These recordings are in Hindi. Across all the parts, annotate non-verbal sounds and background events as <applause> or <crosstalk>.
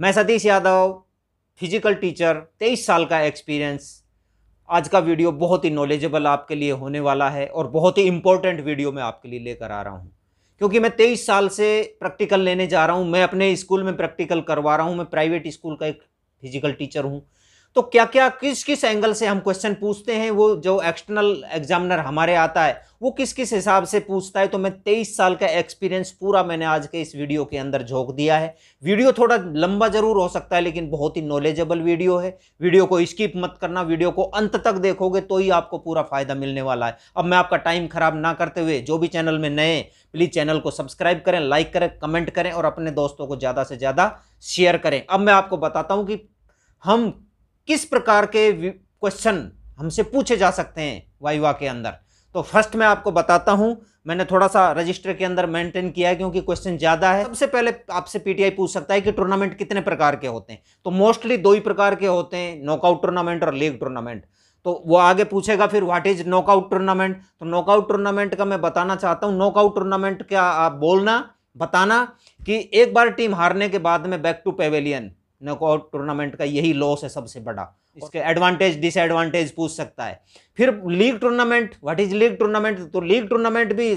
मैं सतीश यादव फिजिकल टीचर तेईस साल का एक्सपीरियंस आज का वीडियो बहुत ही नॉलेजेबल आपके लिए होने वाला है और बहुत ही इंपॉर्टेंट वीडियो मैं आपके लिए लेकर आ रहा हूँ क्योंकि मैं तेईस साल से प्रैक्टिकल लेने जा रहा हूँ मैं अपने स्कूल में प्रैक्टिकल करवा रहा हूँ मैं प्राइवेट स्कूल का एक फिजिकल टीचर हूँ तो क्या क्या किस किस एंगल से हम क्वेश्चन पूछते हैं वो जो एक्सटर्नल एग्जामिनर हमारे आता है वो किस किस हिसाब से पूछता है तो मैं तेईस साल का एक्सपीरियंस पूरा मैंने आज के इस वीडियो के अंदर झोंक दिया है वीडियो थोड़ा लंबा जरूर हो सकता है लेकिन बहुत ही नॉलेजेबल वीडियो है वीडियो को स्किप मत करना वीडियो को अंत तक देखोगे तो ही आपको पूरा फायदा मिलने वाला है अब मैं आपका टाइम खराब ना करते हुए जो भी चैनल में नए प्लीज चैनल को सब्सक्राइब करें लाइक करें कमेंट करें और अपने दोस्तों को ज़्यादा से ज़्यादा शेयर करें अब मैं आपको बताता हूँ कि हम किस प्रकार के क्वेश्चन हमसे पूछे जा सकते हैं वाइवा के अंदर तो फर्स्ट मैं आपको बताता हूँ मैंने थोड़ा सा रजिस्टर के अंदर मेंटेन किया है क्योंकि क्वेश्चन ज़्यादा है सबसे पहले आपसे पीटीआई पूछ सकता है कि टूर्नामेंट कितने प्रकार के होते हैं तो मोस्टली दो ही प्रकार के होते हैं नॉकआउट टूर्नामेंट और लीग टूर्नामेंट तो वो आगे पूछेगा फिर व्हाट इज नॉकआउट टूर्नामेंट तो नॉकआउट टूर्नामेंट का मैं बताना चाहता हूँ नॉकआउट टूर्नामेंट क्या आप बोलना बताना कि एक बार टीम हारने के बाद में back to pavilion knockout tournament का यही लॉस है सबसे बड़ा इसके एडवांटेज डिसएडवांटेज पूछ सकता है फिर league tournament what is league tournament तो लीग टूर्नामेंट भी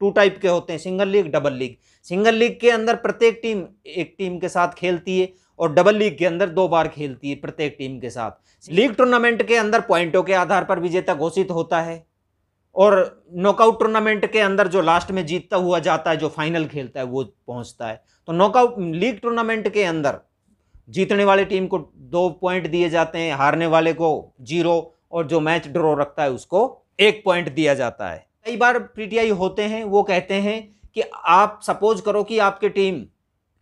टू टाइप के होते हैं single league double league single league के अंदर प्रत्येक टीम एक टीम के साथ खेलती है और डबल लीग के अंदर दो बार खेलती है प्रत्येक टीम के साथ लीग टूर्नामेंट के अंदर पॉइंटों के आधार पर विजेता घोषित होता है और नॉकआउट टूर्नामेंट के अंदर जो लास्ट में जीतता हुआ जाता है जो फाइनल खेलता है वो पहुंचता है तो नॉकआउट लीग टूर्नामेंट के अंदर जीतने वाले टीम को दो पॉइंट दिए जाते हैं हारने वाले को जीरो और जो मैच ड्रॉ रखता है उसको एक पॉइंट दिया जाता है कई बार पीटीआई होते हैं वो कहते हैं कि आप सपोज करो कि आपकी टीम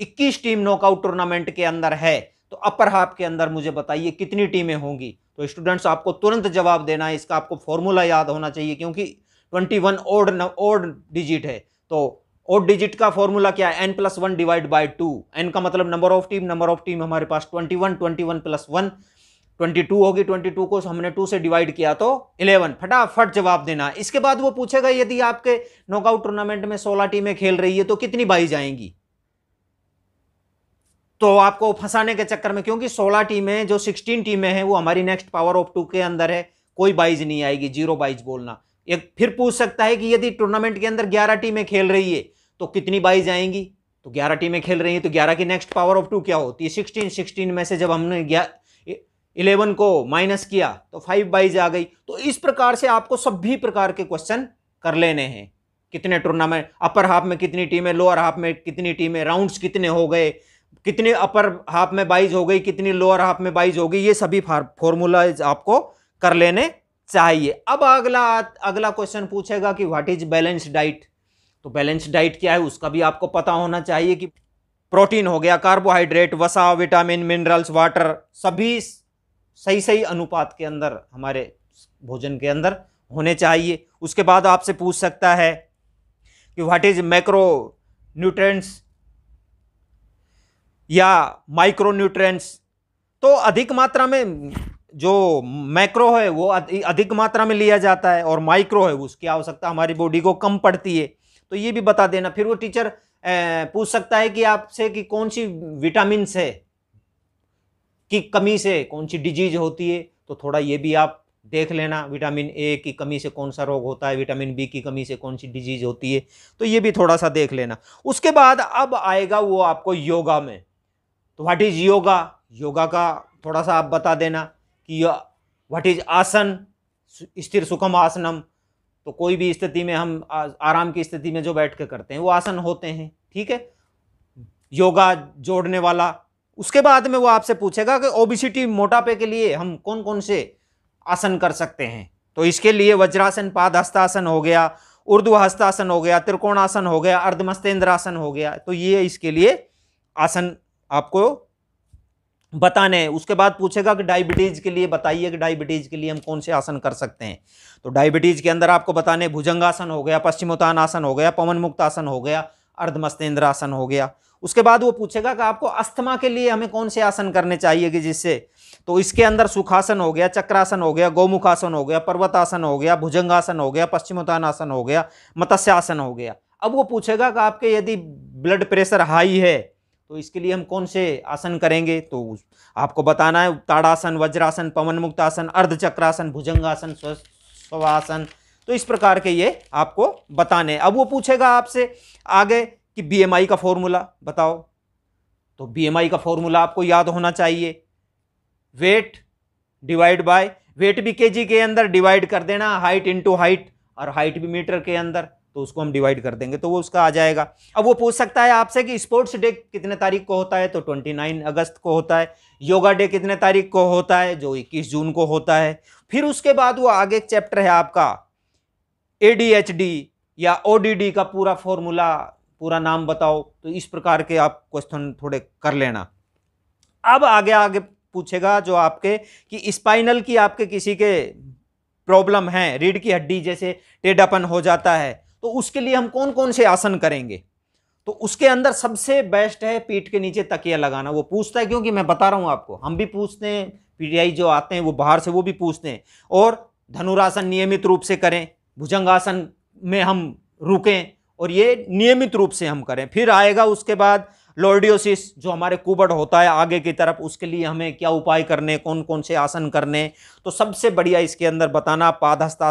21 टीम नॉकआउट टूर्नामेंट के अंदर है तो अपर हाफ के अंदर मुझे बताइए कितनी टीमें होंगी तो स्टूडेंट्स आपको तुरंत जवाब देना है इसका आपको फॉर्मूला याद होना चाहिए क्योंकि 21 वन ओड डिजिट है तो और डिजिट का फॉर्मूला क्या है n plus one divide by two n का मतलब number of team number of team हमारे पास twenty one twenty one plus one twenty two होगी ट्वेंटी टू को हमने टू से डिवाइड किया तो इलेवन फटाफट जवाब देना इसके बाद वो पूछेगा यदि आपके नॉकआउट टूर्नामेंट में सोलह टीमें खेल रही है तो कितनी बाई जाएंगी तो आपको फंसाने के चक्कर में क्योंकि सोलह टीमें जो सिक्सटीन टीमें हैं वो हमारी नेक्स्ट पावर ऑफ टू के अंदर है कोई बाइज नहीं आएगी जीरो बाइज बोलना एक फिर पूछ सकता है कि यदि टूर्नामेंट के अंदर ग्यारह टीमें खेल रही है तो कितनी बाइज आएंगी तो ग्यारह टीमें खेल रही हैं तो ग्यारह की नेक्स्ट पावर ऑफ टू क्या होती है सिक्सटीन सिक्सटीन में से जब हमने इलेवन को माइनस किया तो फाइव बाइज आ गई तो इस प्रकार से आपको सभी प्रकार के क्वेश्चन कर लेने हैं कितने टूर्नामेंट अपर हाफ में कितनी टीमें लोअर हाफ में कितनी टीमें राउंड्स कितने हो गए कितने अपर हाफ में बाइज हो गई कितनी लोअर हाफ में बाइज हो गई ये सभी फॉर्मूलाज आपको कर लेने चाहिए अब अगला अगला क्वेश्चन पूछेगा कि व्हाट इज बैलेंस डाइट तो बैलेंस डाइट क्या है उसका भी आपको पता होना चाहिए कि प्रोटीन हो गया कार्बोहाइड्रेट वसा विटामिन मिनरल्स वाटर सभी सही सही अनुपात के अंदर हमारे भोजन के अंदर होने चाहिए उसके बाद आपसे पूछ सकता है कि व्हाट इज मैक्रो न्यूट्रेंट्स या माइक्रो न्यूट्रेंट्स तो अधिक मात्रा में जो मैक्रो है वो अधिक मात्रा में लिया जाता है और माइक्रो है उसकी आवश्यकता हमारी बॉडी को कम पड़ती है तो ये भी बता देना फिर वो टीचर पूछ सकता है कि आपसे कि कौन सी विटामिन है की कमी से कौन सी डिजीज होती है तो थोड़ा ये भी आप देख लेना विटामिन ए की कमी से कौन सा रोग होता है विटामिन बी की कमी से कौन सी डिजीज होती है तो ये भी थोड़ा सा देख लेना उसके बाद अब आएगा वो आपको योगा में तो व्हाट इज योगा योगा का थोड़ा सा आप बता देना कि व्हाट इज आसन स्थिर सुखम आसनम तो कोई भी स्थिति में हम आराम की स्थिति में जो बैठ कर करते हैं वो आसन होते हैं ठीक है योगा जोड़ने वाला उसके बाद में वो आपसे पूछेगा कि ओबिसिटी मोटापे के लिए हम कौन कौन से आसन कर सकते हैं तो इसके लिए वज्रासन पाद हस्तासन हो गया उर्दू हस्तासन हो गया त्रिकोणासन हो गया अर्धमस्तेंद्रासन हो गया तो ये इसके लिए आसन आपको बताने हैं उसके बाद पूछेगा कि डायबिटीज़ के लिए बताइए कि डायबिटीज़ के लिए हम कौन से आसन कर सकते हैं तो डायबिटीज़ के अंदर आपको बताने भुजंगासन हो गया पश्चिमोत्तान आसन हो गया पवन मुक्त आसन हो गया अर्धमस्तेंद्र आसन हो गया उसके बाद वो पूछेगा कि आपको अस्थमा के लिए हमें कौन से आसन करने चाहिए कि जिससे तो इसके अंदर सुखासन हो गया चक्रासन हो गया गौमुखासन हो गया पर्वतासन हो गया भुजंगासन हो गया पश्चिमोत्तान आसन हो गया मत्स्यासन हो गया अब वो पूछेगा कि आपके यदि ब्लड प्रेशर हाई है तो इसके लिए हम कौन से आसन करेंगे तो आपको बताना है ताड़ासन वज्रासन पवन आसन अर्धचक्रासन भुजंगासन स्वासन तो इस प्रकार के ये आपको बताने अब वो पूछेगा आपसे आगे कि बीएमआई का फॉर्मूला बताओ तो बीएमआई का फॉर्मूला आपको याद होना चाहिए वेट डिवाइड बाय वेट भी केजी के अंदर डिवाइड कर देना हाइट इनटू हाइट और हाइट भी मीटर के अंदर तो उसको हम डिवाइड कर देंगे तो वो उसका आ जाएगा अब वो पूछ सकता है आपसे कि स्पोर्ट्स डे कितने तारीख को होता है तो 29 अगस्त को होता है योगा डे कितने तारीख को होता है जो 21 जून को होता है फिर उसके बाद वो आगे एक चैप्टर है आपका ए या ओ का पूरा फॉर्मूला पूरा नाम बताओ तो इस प्रकार के आप क्वेश्चन थोड़े कर लेना अब आगे आगे पूछेगा जो आपके कि स्पाइनल की आपके किसी के प्रॉब्लम है रीढ़ की हड्डी जैसे टेढ़ापन हो जाता है तो उसके लिए हम कौन कौन से आसन करेंगे तो उसके अंदर सबसे बेस्ट है पीठ के नीचे तकिया लगाना वो पूछता है क्योंकि मैं बता रहा हूँ आपको हम भी पूछते हैं पीटीआई जो आते हैं वो बाहर से वो भी पूछते हैं और धनुरासन नियमित रूप से करें भुजंगासन में हम रुकें और ये नियमित रूप से हम करें फिर आएगा उसके बाद लॉर्डियोसिस जो हमारे कुबड़ होता है आगे की तरफ उसके लिए हमें क्या उपाय करने कौन कौन से आसन करने तो सबसे बढ़िया इसके अंदर बताना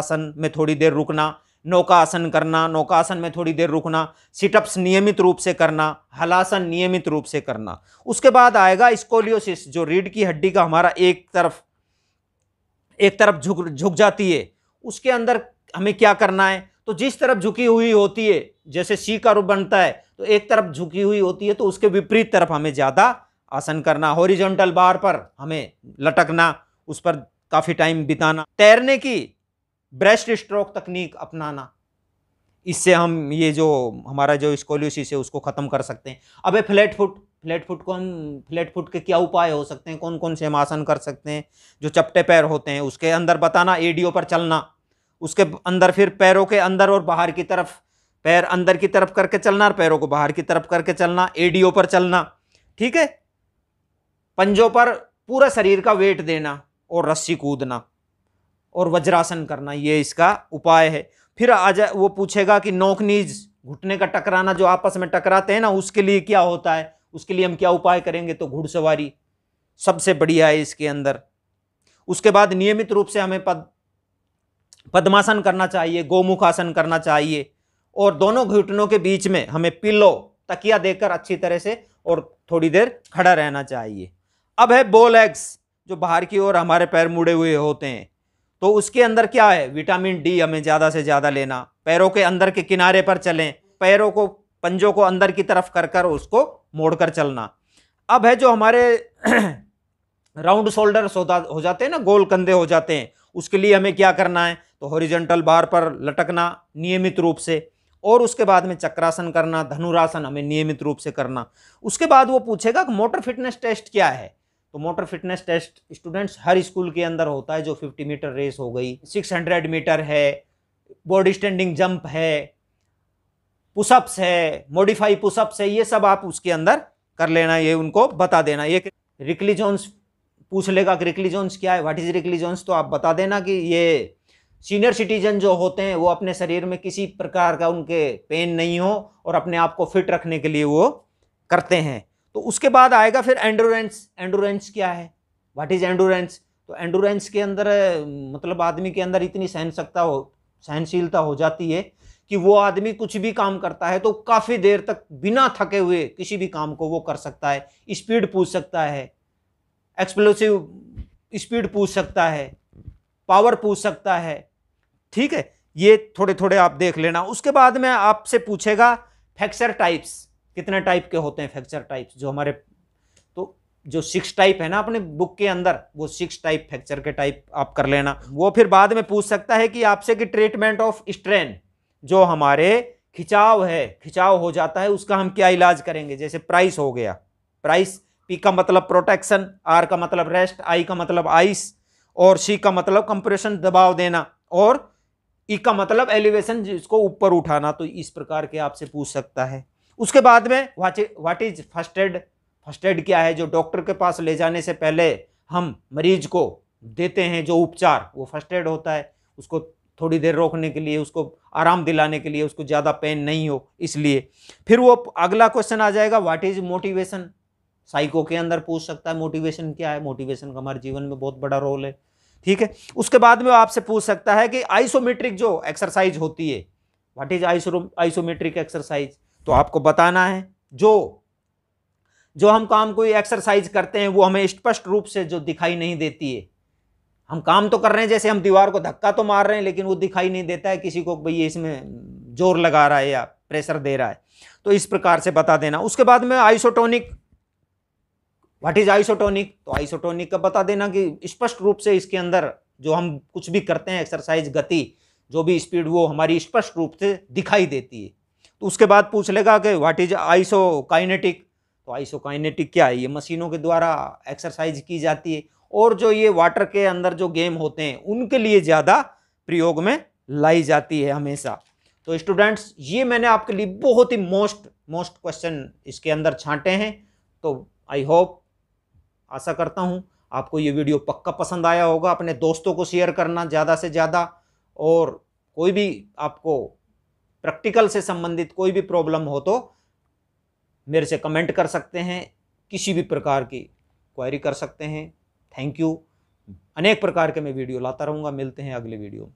आसन में थोड़ी देर रुकना नौकासन करना नौकासन में थोड़ी देर रुकना सिटअप्स नियमित रूप से करना हलासन नियमित रूप से करना उसके बाद आएगा स्कोलियोसिस जो रीढ़ की हड्डी का हमारा एक तरफ एक तरफ झुक झुक जाती है उसके अंदर हमें क्या करना है तो जिस तरफ झुकी हुई होती है जैसे सी का रूप बनता है तो एक तरफ झुकी हुई होती है तो उसके विपरीत तरफ हमें ज़्यादा आसन करना हॉरिजॉन्टल बार पर हमें लटकना उस पर काफ़ी टाइम बिताना तैरने की ब्रेस्ट स्ट्रोक तकनीक अपनाना इससे हम ये जो हमारा जो स्कोलियोसिस है उसको ख़त्म कर सकते हैं अब फ्लैट फुट फ्लैट फुट को हम फ्लैट फुट के क्या उपाय हो सकते हैं कौन कौन से हम आसन कर सकते हैं जो चपटे पैर होते हैं उसके अंदर बताना एडियो पर चलना उसके अंदर फिर पैरों के अंदर और बाहर की तरफ पैर अंदर की तरफ करके चलना और पैरों को बाहर की तरफ करके चलना एडियो पर चलना ठीक है पंजों पर पूरा शरीर का वेट देना और रस्सी कूदना और वज्रासन करना ये इसका उपाय है फिर आज वो पूछेगा कि नोकनीज घुटने का टकराना जो आपस में टकराते हैं ना उसके लिए क्या होता है उसके लिए हम क्या उपाय करेंगे तो घुड़सवारी सबसे बढ़िया है इसके अंदर उसके बाद नियमित रूप से हमें पद पद्मासन करना चाहिए गोमुखासन करना चाहिए और दोनों घुटनों के बीच में हमें पिलो तकिया देकर अच्छी तरह से और थोड़ी देर खड़ा रहना चाहिए अब है बोल एग्स जो बाहर की ओर हमारे पैर मुड़े हुए होते हैं तो उसके अंदर क्या है विटामिन डी हमें ज़्यादा से ज़्यादा लेना पैरों के अंदर के किनारे पर चलें पैरों को पंजों को अंदर की तरफ कर कर उसको मोड़ कर चलना अब है जो हमारे <clears throat> राउंड शोल्डर्स हो जाते हैं ना गोल कंधे हो जाते हैं उसके लिए हमें क्या करना है तो हॉरिजेंटल बार पर लटकना नियमित रूप से और उसके बाद में चक्रासन करना धनुरासन हमें नियमित रूप से करना उसके बाद वो पूछेगा कि मोटर फिटनेस टेस्ट क्या है तो मोटर फिटनेस टेस्ट स्टूडेंट्स हर स्कूल के अंदर होता है जो 50 मीटर रेस हो गई 600 मीटर है बॉडी स्टैंडिंग जंप है पुशअप्स है मॉडिफाई पुशअप्स है ये सब आप उसके अंदर कर लेना ये उनको बता देना ये रिकली जोन्स पूछ लेगा कि रिकली जोन्स क्या है व्हाट इज़ रिकली जोन्स तो आप बता देना कि ये सीनियर सिटीजन जो होते हैं वो अपने शरीर में किसी प्रकार का उनके पेन नहीं हो और अपने आप को फिट रखने के लिए वो करते हैं तो उसके बाद आएगा फिर एंडोरेंस एंडोरेंस क्या है व्हाट इज एंडोरेंस तो एंडोरेंस के अंदर मतलब आदमी के अंदर इतनी सहन सकता हो सहनशीलता हो जाती है कि वो आदमी कुछ भी काम करता है तो काफ़ी देर तक बिना थके हुए किसी भी काम को वो कर सकता है स्पीड पूछ सकता है एक्सप्लोसिव स्पीड पूछ सकता है पावर पूछ सकता है ठीक है ये थोड़े थोड़े आप देख लेना उसके बाद में आपसे पूछेगा फैक्चर टाइप्स कितने टाइप के होते हैं फ्रैक्चर टाइप्स जो हमारे तो जो सिक्स टाइप है ना अपने बुक के अंदर वो सिक्स टाइप फ्रैक्चर के टाइप आप कर लेना वो फिर बाद में पूछ सकता है कि आपसे कि ट्रीटमेंट ऑफ स्ट्रेन जो हमारे खिंचाव है खिंचाव हो जाता है उसका हम क्या इलाज करेंगे जैसे प्राइस हो गया प्राइस पी का मतलब प्रोटेक्शन आर का मतलब रेस्ट आई का मतलब आइस और सी का मतलब कंप्रेशन दबाव देना और ई e का मतलब एलिवेशन जिसको ऊपर उठाना तो इस प्रकार के आपसे पूछ सकता है उसके बाद में what is first aid first aid क्या है जो डॉक्टर के पास ले जाने से पहले हम मरीज को देते हैं जो उपचार वो फर्स्ट एड होता है उसको थोड़ी देर रोकने के लिए उसको आराम दिलाने के लिए उसको ज़्यादा पेन नहीं हो इसलिए फिर वो अगला क्वेश्चन आ जाएगा व्हाट इज मोटिवेशन साइको के अंदर पूछ सकता है मोटिवेशन क्या है मोटिवेशन का हमारे जीवन में बहुत बड़ा रोल है ठीक है उसके बाद में आपसे पूछ सकता है कि आइसोमेट्रिक जो एक्सरसाइज होती है what is iso isometric exercise तो आपको बताना है जो जो हम काम कोई एक्सरसाइज करते हैं वो हमें स्पष्ट रूप से जो दिखाई नहीं देती है हम काम तो कर रहे हैं जैसे हम दीवार को धक्का तो मार रहे हैं लेकिन वो दिखाई नहीं देता है किसी को भाई इसमें जोर लगा रहा है या प्रेशर दे रहा है तो इस प्रकार से बता देना उसके बाद में आइसोटोनिक व्हाट इज आइसोटोनिक तो आइसोटोनिक का बता देना कि स्पष्ट रूप से इसके अंदर जो हम कुछ भी करते हैं एक्सरसाइज गति जो भी स्पीड वो हमारी स्पष्ट रूप से दिखाई देती है उसके बाद पूछ लेगा कि व्हाट इज आइसोकाइनेटिक तो आइसोकाइनेटिक क्या है ये मशीनों के द्वारा एक्सरसाइज की जाती है और जो ये वाटर के अंदर जो गेम होते हैं उनके लिए ज़्यादा प्रयोग में लाई जाती है हमेशा तो स्टूडेंट्स ये मैंने आपके लिए बहुत ही मोस्ट मोस्ट क्वेश्चन इसके अंदर छांटे हैं तो आई होप आशा करता हूँ आपको ये वीडियो पक्का पसंद आया होगा अपने दोस्तों को शेयर करना ज़्यादा से ज़्यादा और कोई भी आपको प्रैक्टिकल से संबंधित कोई भी प्रॉब्लम हो तो मेरे से कमेंट कर सकते हैं किसी भी प्रकार की क्वायरी कर सकते हैं थैंक यू अनेक प्रकार के मैं वीडियो लाता रहूँगा मिलते हैं अगले वीडियो में